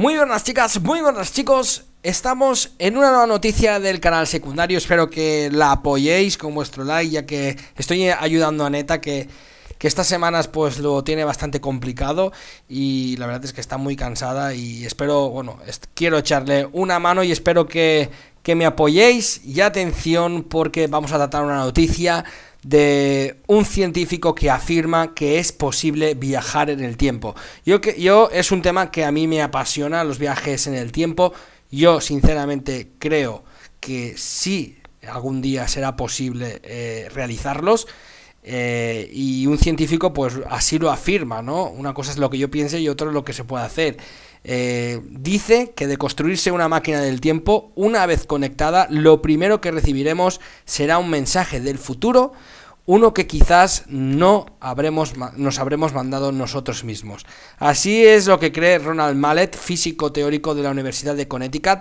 Muy buenas chicas, muy buenas chicos. Estamos en una nueva noticia del canal secundario. Espero que la apoyéis con vuestro like, ya que estoy ayudando a Neta que, estas semanas pues lo tiene bastante complicado y la verdad es que está muy cansada y espero, bueno, quiero echarle una mano y espero que, que me apoyéis y atención porque vamos a tratar una noticia de un científico que afirma que es posible viajar en el tiempo. Yo, yo es un tema que a mí me apasiona, los viajes en el tiempo. Yo sinceramente creo que sí algún día será posible eh, realizarlos. Eh, y un científico pues así lo afirma, ¿no? Una cosa es lo que yo piense y otra es lo que se puede hacer. Eh, dice que de construirse una máquina del tiempo, una vez conectada, lo primero que recibiremos será un mensaje del futuro, uno que quizás no nos habremos mandado nosotros mismos. Así es lo que cree Ronald Mallet, físico teórico de la Universidad de Connecticut,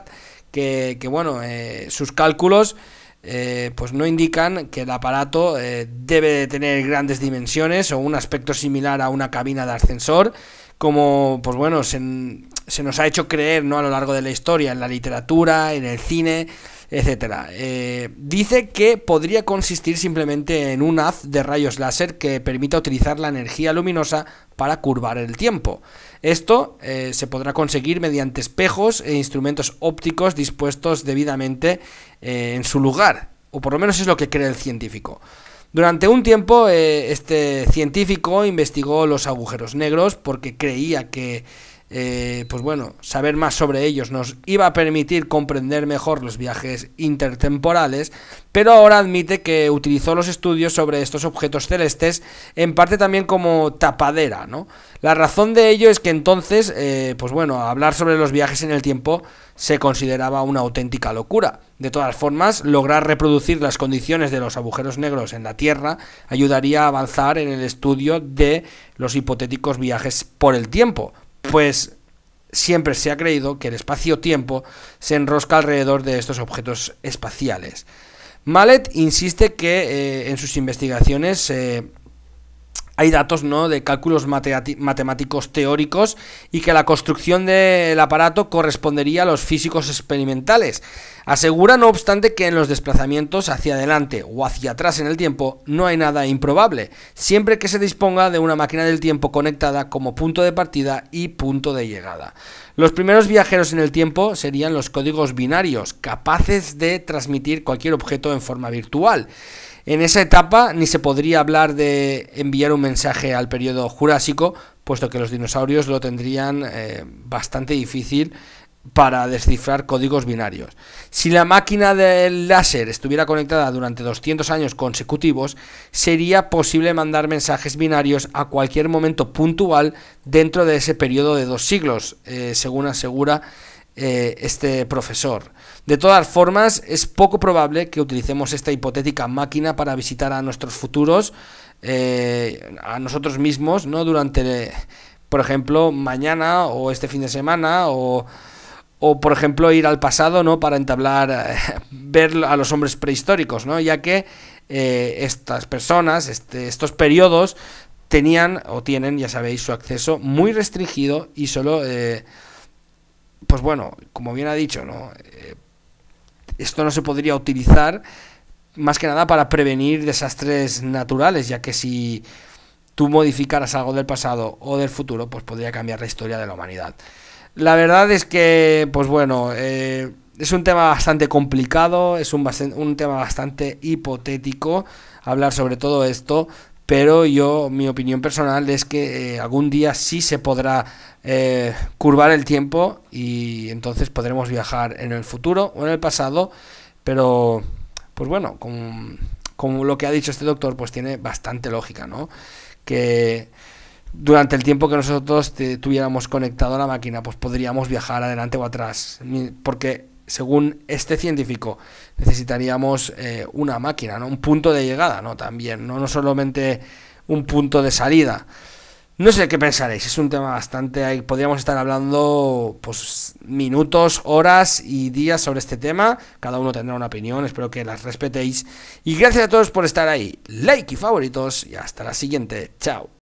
que, bueno, eh, sus cálculos... Eh, pues no indican que el aparato debe tener grandes dimensiones o un aspecto similar a una cabina de ascensor como, pues bueno, se, nos ha hecho creer ¿no? a lo largo de la historia, en la literatura, en el cine, etc. Eh, dice que podría consistir simplemente en un haz de rayos láser que permita utilizar la energía luminosa para curvar el tiempo. Esto eh, se podrá conseguir mediante espejos e instrumentos ópticos dispuestos debidamente eh, en su lugar, o por lo menos es lo que cree el científico. Durante un tiempo eh, este científico investigó los agujeros negros porque creía que eh, pues bueno, saber más sobre ellos nos iba a permitir comprender mejor los viajes intertemporales, pero ahora admite que utilizó los estudios sobre estos objetos celestes en parte también como tapadera, ¿no? La razón de ello es que entonces, eh, pues bueno, hablar sobre los viajes en el tiempo se consideraba una auténtica locura. De todas formas, lograr reproducir las condiciones de los agujeros negros en la Tierra ayudaría a avanzar en el estudio de los hipotéticos viajes por el tiempo pues siempre se ha creído que el espacio-tiempo se enrosca alrededor de estos objetos espaciales. Mallet insiste que eh, en sus investigaciones eh, hay datos ¿no? de cálculos matemáticos teóricos y que la construcción del aparato correspondería a los físicos experimentales. Asegura, no obstante, que en los desplazamientos hacia adelante o hacia atrás en el tiempo no hay nada improbable, siempre que se disponga de una máquina del tiempo conectada como punto de partida y punto de llegada. Los primeros viajeros en el tiempo serían los códigos binarios, capaces de transmitir cualquier objeto en forma virtual. En esa etapa ni se podría hablar de enviar un mensaje al periodo jurásico, puesto que los dinosaurios lo tendrían eh, bastante difícil para descifrar códigos binarios. Si la máquina del láser estuviera conectada durante 200 años consecutivos, sería posible mandar mensajes binarios a cualquier momento puntual dentro de ese periodo de dos siglos, eh, según asegura eh, este profesor. De todas formas, es poco probable que utilicemos esta hipotética máquina para visitar a nuestros futuros, eh, a nosotros mismos, ¿no? Durante, por ejemplo, mañana o este fin de semana o... por ejemplo, ir al pasado, ¿no? Para entablar, eh, ver a los hombres prehistóricos, ¿no? Ya que estas personas, este, estos periodos, tenían o tienen, ya sabéis, su acceso muy restringido y solo pues bueno, como bien ha dicho, ¿no? Eh, esto no se podría utilizar más que nada para prevenir desastres naturales, ya que si tú modificaras algo del pasado o del futuro, pues podría cambiar la historia de la humanidad. La verdad es que, pues bueno, eh, es un tema bastante complicado, es un, un tema bastante hipotético hablar sobre todo esto, pero yo, mi opinión personal es que eh, algún día sí se podrá eh, curvar el tiempo y entonces podremos viajar en el futuro o en el pasado, pero pues bueno, como lo que ha dicho este doctor, pues tiene bastante lógica, ¿no? Que durante el tiempo que nosotros tuviéramos conectado a la máquina, pues podríamos viajar adelante o atrás, porque según este científico, necesitaríamos eh, una máquina, ¿no? un punto de llegada, ¿no? También, ¿no? no solamente un punto de salida. No sé qué pensaréis, es un tema bastante. Podríamos estar hablando pues minutos, horas y días sobre este tema. Cada uno tendrá una opinión, espero que las respetéis. Y gracias a todos por estar ahí. Like y favoritos y hasta la siguiente. Chao.